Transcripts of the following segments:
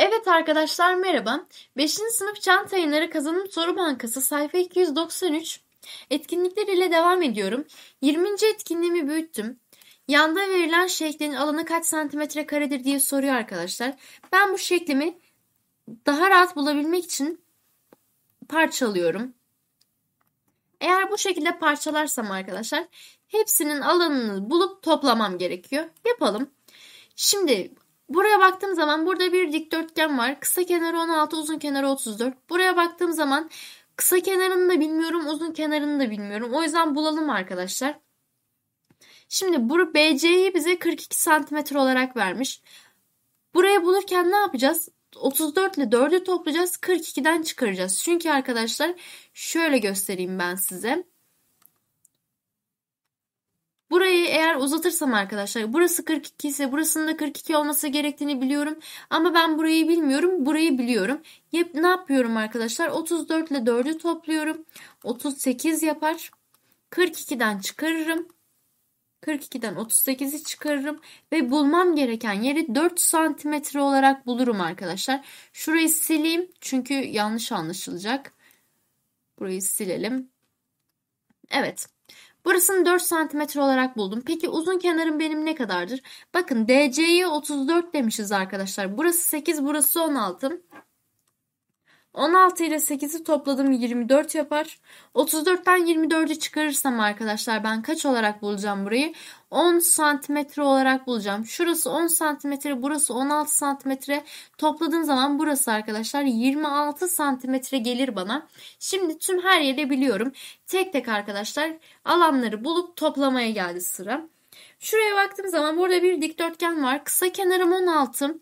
Evet arkadaşlar merhaba. 5. sınıf çan yayınları kazanım soru bankası sayfa 293 etkinlikler ile devam ediyorum. 20. etkinliğimi büyüttüm. Yanda verilen şeklin alanı kaç santimetre karedir diye soruyor arkadaşlar. Ben bu şeklimi daha rahat bulabilmek için parçalıyorum. Eğer bu şekilde parçalarsam arkadaşlar hepsinin alanını bulup toplamam gerekiyor. Yapalım. Şimdi Buraya baktığım zaman burada bir dikdörtgen var. Kısa kenarı 16, uzun kenarı 34. Buraya baktığım zaman kısa kenarını da bilmiyorum, uzun kenarını da bilmiyorum. O yüzden bulalım arkadaşlar. Şimdi bu BC'yi bize 42 santimetre olarak vermiş. Buraya bulurken ne yapacağız? 34 ile 4'ü toplayacağız. 42'den çıkaracağız. Çünkü arkadaşlar şöyle göstereyim ben size. Burayı eğer uzatırsam arkadaşlar burası 42 ise burasının da 42 olması gerektiğini biliyorum. Ama ben burayı bilmiyorum. Burayı biliyorum. Ne yapıyorum arkadaşlar? 34 ile 4'ü topluyorum. 38 yapar. 42'den çıkarırım. 42'den 38'i çıkarırım ve bulmam gereken yeri 4 santimetre olarak bulurum arkadaşlar. Şurayı sileyim çünkü yanlış anlaşılacak. Burayı silelim. Evet. Burasını 4 cm olarak buldum. Peki uzun kenarım benim ne kadardır? Bakın DC'ye 34 demişiz arkadaşlar. Burası 8 burası 16. 16 ile 8'i topladım 24 yapar. 34'ten 24'ü çıkarırsam arkadaşlar ben kaç olarak bulacağım burayı? 10 santimetre olarak bulacağım. Şurası 10 santimetre, burası 16 santimetre. Topladığım zaman burası arkadaşlar 26 santimetre gelir bana. Şimdi tüm her yeri biliyorum. Tek tek arkadaşlar alanları bulup toplamaya geldi sıra. Şuraya baktığım zaman burada bir dikdörtgen var. Kısa kenarım 16.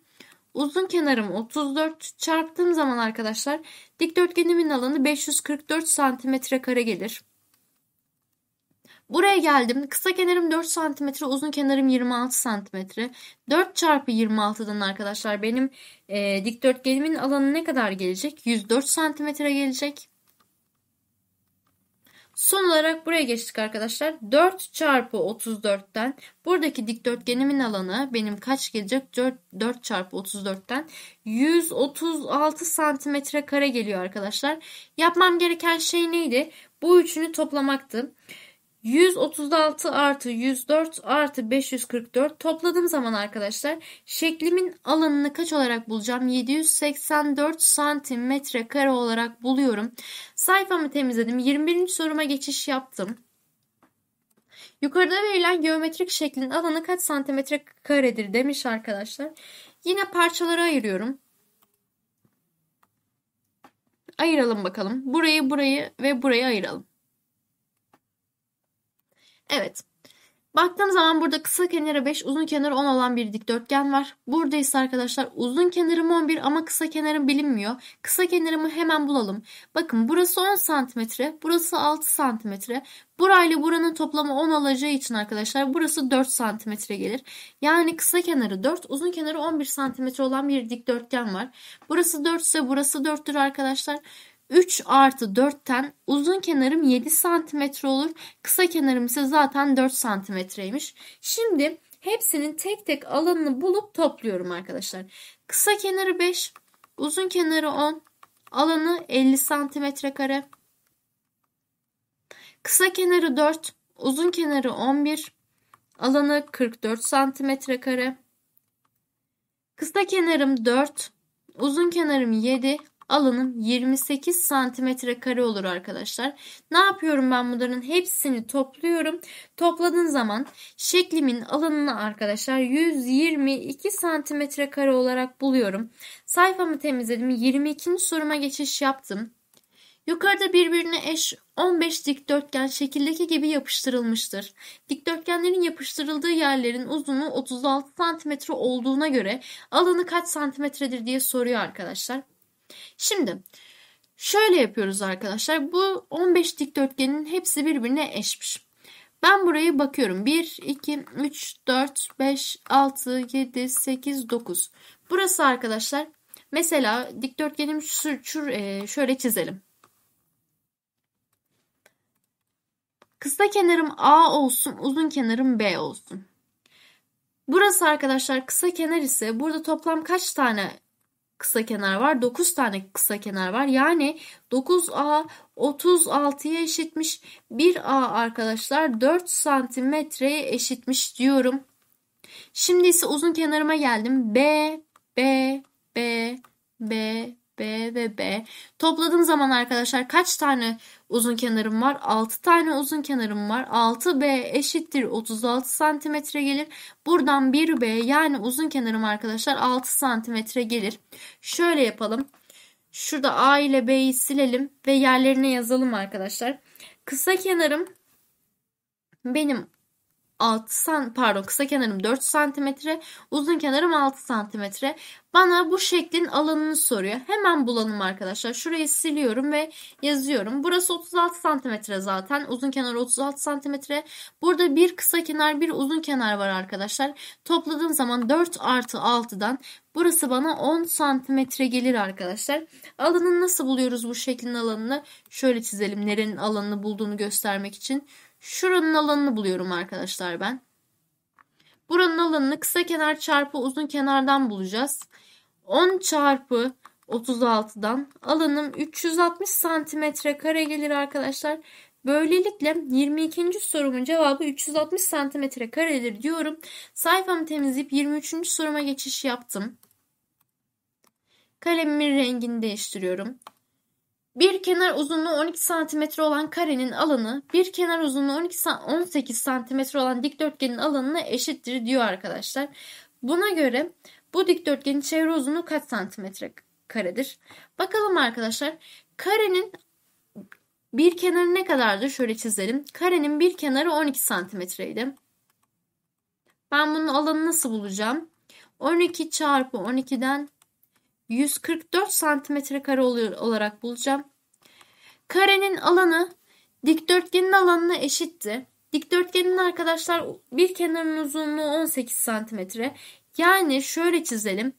Uzun kenarım 34 çarptığım zaman arkadaşlar dikdörtgenimin alanı 544 santimetre kare gelir. Buraya geldim. Kısa kenarım 4 cm, uzun kenarım 26 cm. 4 çarpı 26'dan arkadaşlar benim e, dikdörtgenimin alanı ne kadar gelecek? 104 cm gelecek. Son olarak buraya geçtik arkadaşlar. 4 çarpı 34'ten buradaki dikdörtgenimin alanı benim kaç gelecek? 4, 4 çarpı 34'ten 136 santimetre kare geliyor arkadaşlar. Yapmam gereken şey neydi? Bu üçünü toplamaktı. 136 artı 104 artı 544 topladığım zaman arkadaşlar şeklimin alanını kaç olarak bulacağım? 784 santimetre kare olarak buluyorum. Sayfamı temizledim. 21. soruma geçiş yaptım. Yukarıda verilen geometrik şeklin alanı kaç santimetre karedir demiş arkadaşlar. Yine parçalara ayırıyorum. Ayıralım bakalım. Burayı, burayı ve burayı ayıralım. Evet. Baktığım zaman burada kısa kenarı 5, uzun kenarı 10 olan bir dikdörtgen var. Burada ise arkadaşlar uzun kenarım 11 ama kısa kenarım bilinmiyor. Kısa kenarımı hemen bulalım. Bakın burası 10 santimetre, burası 6 santimetre. Burayla buranın toplamı 10 olacağı için arkadaşlar burası 4 santimetre gelir. Yani kısa kenarı 4, uzun kenarı 11 santimetre olan bir dikdörtgen var. Burası 4 ise burası 4'tür arkadaşlar. 3 artı 4'ten uzun kenarım 7 santimetre olur. Kısa kenarım ise zaten 4 santimetreymiş. Şimdi hepsinin tek tek alanını bulup topluyorum arkadaşlar. Kısa kenarı 5, uzun kenarı 10, alanı 50 santimetre kare. Kısa kenarı 4, uzun kenarı 11, alanı 44 santimetre kare. Kısa kenarım 4, uzun kenarım 7, alanım 28 santimetre kare olur arkadaşlar. Ne yapıyorum ben bunların hepsini topluyorum. Topladığın zaman şeklimin alanını arkadaşlar 122 santimetre kare olarak buluyorum. Sayfamı temizledim. 22. soruma geçiş yaptım. Yukarıda birbirine eş 15 dikdörtgen şekildeki gibi yapıştırılmıştır. Dikdörtgenlerin yapıştırıldığı yerlerin uzunluğu 36 cm olduğuna göre alanı kaç santimetredir diye soruyor arkadaşlar. Şimdi şöyle yapıyoruz arkadaşlar. Bu 15 dikdörtgenin hepsi birbirine eşmiş. Ben burayı bakıyorum. 1, 2, 3, 4, 5, 6, 7, 8, 9. Burası arkadaşlar mesela dikdörtgenimi e, şöyle çizelim. Kısa kenarım A olsun, uzun kenarım B olsun. Burası arkadaşlar kısa kenar ise burada toplam kaç tane kısa kenar var. 9 tane kısa kenar var. Yani 9A 36'ya eşitmiş. 1A arkadaşlar 4 santimetreye eşitmiş diyorum. Şimdi ise uzun kenarıma geldim. B, B, B, B, B ve B. Topladığım zaman arkadaşlar kaç tane uzun kenarım var. 6 tane uzun kenarım var. 6B eşittir 36 santimetre gelir. Buradan 1B yani uzun kenarım arkadaşlar 6 santimetre gelir. Şöyle yapalım. Şurada A ile B'yi silelim ve yerlerine yazalım arkadaşlar. Kısa kenarım benim 6 san pardon kısa kenarım 4 santimetre uzun kenarım 6 santimetre bana bu şeklin alanını soruyor hemen bulalım arkadaşlar şurayı siliyorum ve yazıyorum burası 36 santimetre zaten uzun kenar 36 santimetre burada bir kısa kenar bir uzun kenar var arkadaşlar topladığım zaman 4 artı 6'dan burası bana 10 santimetre gelir arkadaşlar alanını nasıl buluyoruz bu şeklin alanını şöyle çizelim nerenin alanını bulduğunu göstermek için Şuranın alanını buluyorum arkadaşlar ben. Buranın alanını kısa kenar çarpı uzun kenardan bulacağız. 10 çarpı 36'dan alanım 360 santimetre kare gelir arkadaşlar. Böylelikle 22. sorumun cevabı 360 santimetre karedir diyorum. Sayfamı temizleyip 23. soruma geçiş yaptım. Kalemimin rengini değiştiriyorum. Bir kenar uzunluğu 12 cm olan karenin alanı bir kenar uzunluğu 12 18 cm olan dikdörtgenin alanına eşittir diyor arkadaşlar. Buna göre bu dikdörtgenin çevre uzunluğu kaç santimetre karedir? Bakalım arkadaşlar. Karenin bir kenarı ne kadardır? Şöyle çizelim. Karenin bir kenarı 12 santimetreydi. Ben bunun alanı nasıl bulacağım? 12 çarpı 12'den 144 santimetre kare olarak bulacağım. Karenin alanı dikdörtgenin alanına eşitti. Dikdörtgenin arkadaşlar bir kenarın uzunluğu 18 santimetre. Yani şöyle çizelim.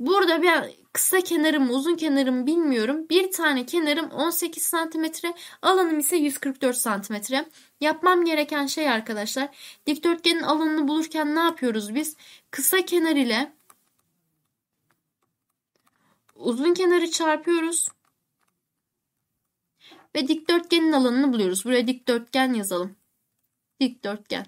Burada bir kısa kenarım uzun kenarım bilmiyorum. Bir tane kenarım 18 santimetre. Alanım ise 144 santimetre. Yapmam gereken şey arkadaşlar. Dikdörtgenin alanını bulurken ne yapıyoruz biz? Kısa kenar ile Uzun kenarı çarpıyoruz. Ve dikdörtgenin alanını buluyoruz. Buraya dikdörtgen yazalım. Dikdörtgen.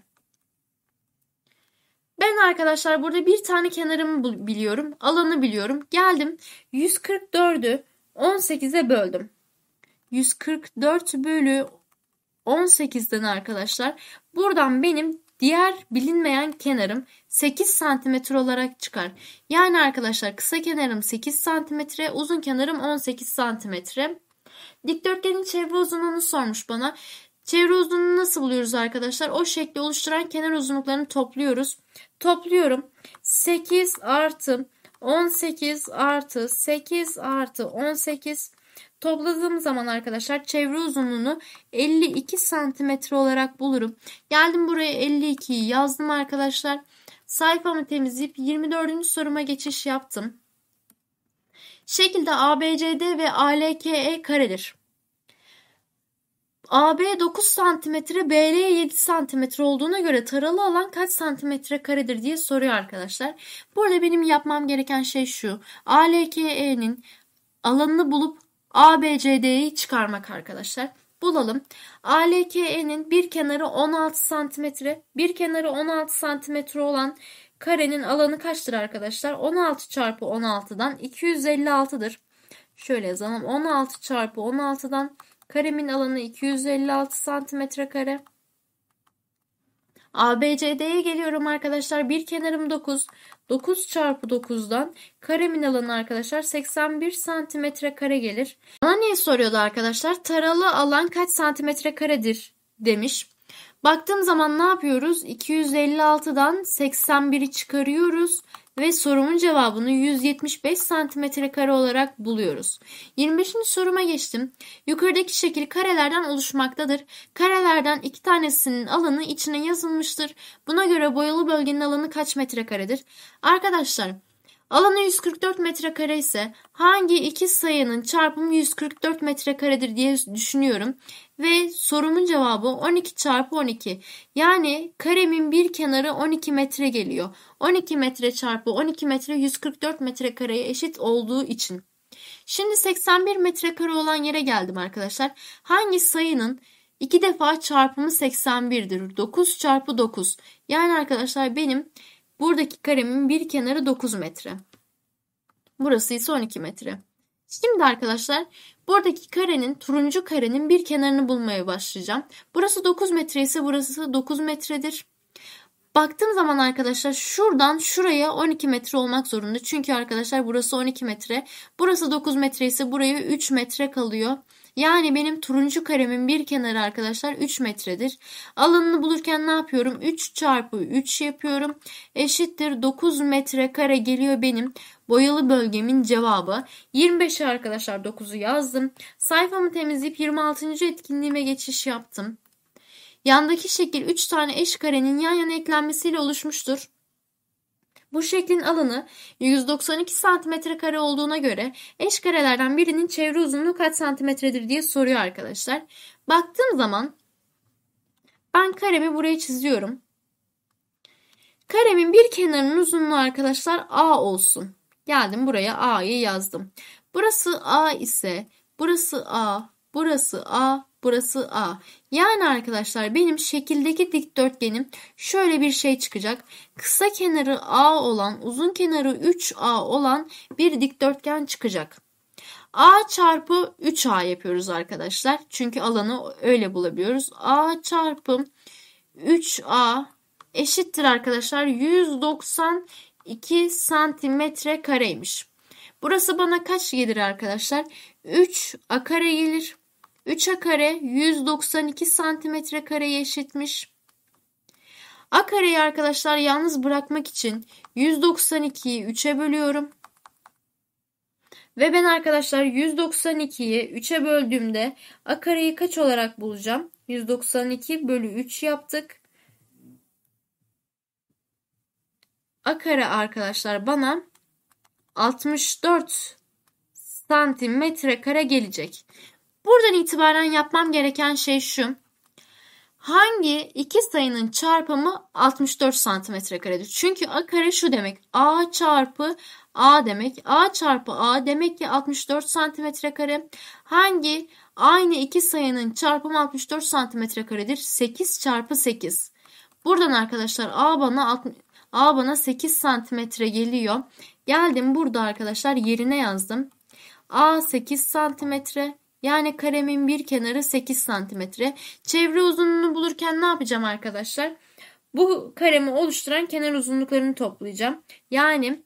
Ben arkadaşlar burada bir tane kenarımı biliyorum. Alanı biliyorum. Geldim. 144'ü 18'e böldüm. 144 bölü 18'den arkadaşlar. Buradan benim Diğer bilinmeyen kenarım 8 santimetre olarak çıkar. Yani arkadaşlar kısa kenarım 8 santimetre, uzun kenarım 18 santimetre. Dikdörtgenin çevre uzunluğunu sormuş bana. Çevre uzunluğunu nasıl buluyoruz arkadaşlar? O şekli oluşturan kenar uzunluklarını topluyoruz. Topluyorum. 8 artı 18 artı 8 artı 18 Topladığım zaman arkadaşlar çevre uzunluğunu 52 santimetre olarak bulurum. Geldim buraya 52'yi yazdım arkadaşlar. Sayfamı temizleyip 24. soruma geçiş yaptım. Şekilde ABCD ve ALKE karedir. AB 9 cm, BL 7 cm olduğuna göre taralı alan kaç santimetre karedir diye soruyor arkadaşlar. Burada benim yapmam gereken şey şu. ALKE'nin alanını bulup ABCD'yi çıkarmak arkadaşlar. Bulalım. ALKE'nin bir kenarı 16 santimetre, bir kenarı 16 santimetre olan karenin alanı kaçtır arkadaşlar? 16 çarpı 16'dan 256'dır. Şöyle yazalım. 16 çarpı 16'dan karemin alanı 256 santimetre kare. ABCD'ye geliyorum arkadaşlar. Bir kenarım 9. 9 çarpı 9'dan karemin alanı arkadaşlar 81 santimetre kare gelir. Bana neyi soruyordu arkadaşlar? Taralı alan kaç santimetre karedir demiş. Baktığım zaman ne yapıyoruz? 256'dan 81'i çıkarıyoruz ve sorumun cevabını 175 santimetre kare olarak buluyoruz. 25. soruma geçtim. Yukarıdaki şekil karelerden oluşmaktadır. Karelerden iki tanesinin alanı içine yazılmıştır. Buna göre boyalı bölgenin alanı kaç metrekaredir? Arkadaşlar Alanı 144 metrekare ise hangi iki sayının çarpımı 144 metrekaredir diye düşünüyorum. Ve sorumun cevabı 12 çarpı 12. Yani karemin bir kenarı 12 metre geliyor. 12 metre çarpı 12 metre 144 metrekareye eşit olduğu için. Şimdi 81 metrekare olan yere geldim arkadaşlar. Hangi sayının 2 defa çarpımı 81'dir? 9 çarpı 9. Yani arkadaşlar benim Buradaki karemin bir kenarı 9 metre. Burası ise 12 metre. Şimdi arkadaşlar buradaki karenin turuncu karenin bir kenarını bulmaya başlayacağım. Burası 9 metre ise burası 9 metredir. Baktığım zaman arkadaşlar şuradan şuraya 12 metre olmak zorunda. Çünkü arkadaşlar burası 12 metre. Burası 9 metre ise buraya 3 metre kalıyor. Yani benim turuncu karemin bir kenarı arkadaşlar 3 metredir. Alanını bulurken ne yapıyorum? 3 çarpı 3 yapıyorum. Eşittir 9 metre kare geliyor benim boyalı bölgemin cevabı. 25 arkadaşlar 9'u yazdım. Sayfamı temizleyip 26. etkinliğime geçiş yaptım. Yandaki şekil 3 tane eş karenin yan yana eklenmesiyle oluşmuştur. Bu şeklin alanı 192 santimetre kare olduğuna göre eş karelerden birinin çevre uzunluğu kaç santimetredir diye soruyor arkadaşlar. Baktığım zaman ben karemi buraya çiziyorum. Karemin bir kenarının uzunluğu arkadaşlar A olsun. Geldim buraya A'yı yazdım. Burası A ise burası A, burası A, burası A. Yani arkadaşlar benim şekildeki dikdörtgenim şöyle bir şey çıkacak. Kısa kenarı A olan uzun kenarı 3A olan bir dikdörtgen çıkacak. A çarpı 3A yapıyoruz arkadaşlar. Çünkü alanı öyle bulabiliyoruz. A çarpı 3A eşittir arkadaşlar 192 santimetre kareymiş. Burası bana kaç gelir arkadaşlar? 3 a kare gelir. 3a kare 192 santimetre kareye eşitmiş. A kareyi arkadaşlar yalnız bırakmak için 192'yi 3'e bölüyorum. Ve ben arkadaşlar 192'yi 3'e böldüğümde a kareyi kaç olarak bulacağım? 192 bölü 3 yaptık. A kare arkadaşlar bana 64 santimetre kare gelecek. Buradan itibaren yapmam gereken şey şu. Hangi iki sayının çarpımı 64 santimetre karedir? Çünkü a kare şu demek. A çarpı a demek. A çarpı a demek ki 64 santimetre kare. Hangi aynı iki sayının çarpımı 64 santimetre karedir? 8 çarpı 8. Buradan arkadaşlar a bana a bana 8 santimetre geliyor. Geldim burada arkadaşlar yerine yazdım. a 8 santimetre yani karemin bir kenarı 8 santimetre. Çevre uzunluğunu bulurken ne yapacağım arkadaşlar? Bu karemi oluşturan kenar uzunluklarını toplayacağım. Yani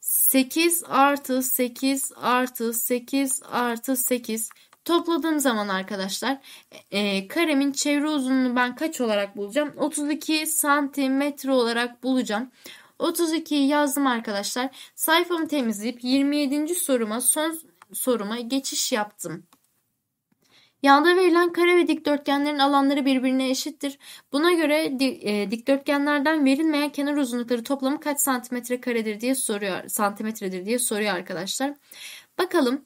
8 artı 8 artı 8 artı 8 topladığım zaman arkadaşlar e, karemin çevre uzunluğunu ben kaç olarak bulacağım? 32 santimetre olarak bulacağım. 32'yi yazdım arkadaşlar. Sayfamı temizleyip 27. soruma son soruma geçiş yaptım. Yanda verilen kare ve dikdörtgenlerin alanları birbirine eşittir. Buna göre di, e, dikdörtgenlerden verilmeyen kenar uzunlukları toplamı kaç santimetre karedir diye soruyor. Santimetredir diye soruyor arkadaşlar. Bakalım.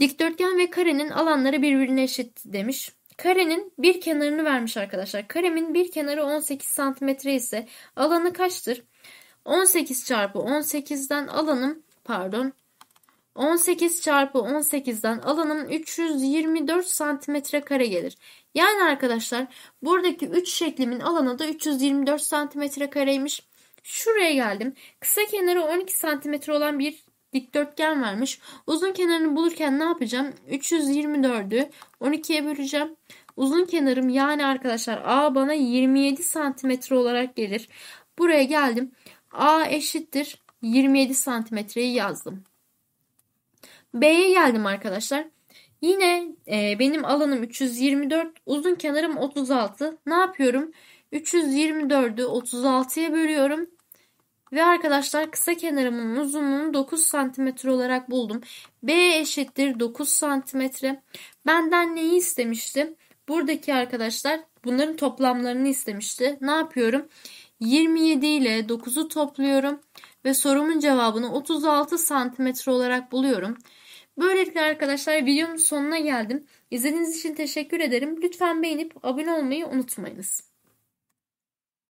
Dikdörtgen ve karenin alanları birbirine eşit demiş. Karenin bir kenarını vermiş arkadaşlar. Karemin bir kenarı 18 santimetre ise alanı kaçtır? 18 çarpı 18'den alanım pardon 18 çarpı 18'den alanım 324 santimetre kare gelir. Yani arkadaşlar buradaki 3 şeklimin alanı da 324 santimetre kareymiş. Şuraya geldim. Kısa kenarı 12 santimetre olan bir dikdörtgen vermiş. Uzun kenarını bulurken ne yapacağım? 324'ü 12'ye böleceğim. Uzun kenarım yani arkadaşlar A bana 27 santimetre olarak gelir. Buraya geldim. A eşittir 27 santimetreyi yazdım. B'ye geldim arkadaşlar. Yine e, benim alanım 324, uzun kenarım 36. Ne yapıyorum? 324'ü 36'ya bölüyorum. Ve arkadaşlar kısa kenarımın uzunluğunu 9 cm olarak buldum. B eşittir 9 cm. Benden neyi istemişti? Buradaki arkadaşlar bunların toplamlarını istemişti. Ne yapıyorum? 27 ile 9'u topluyorum ve sorumun cevabını 36 santimetre olarak buluyorum. Böylelikle arkadaşlar videomun sonuna geldim. İzlediğiniz için teşekkür ederim. Lütfen beğenip abone olmayı unutmayınız.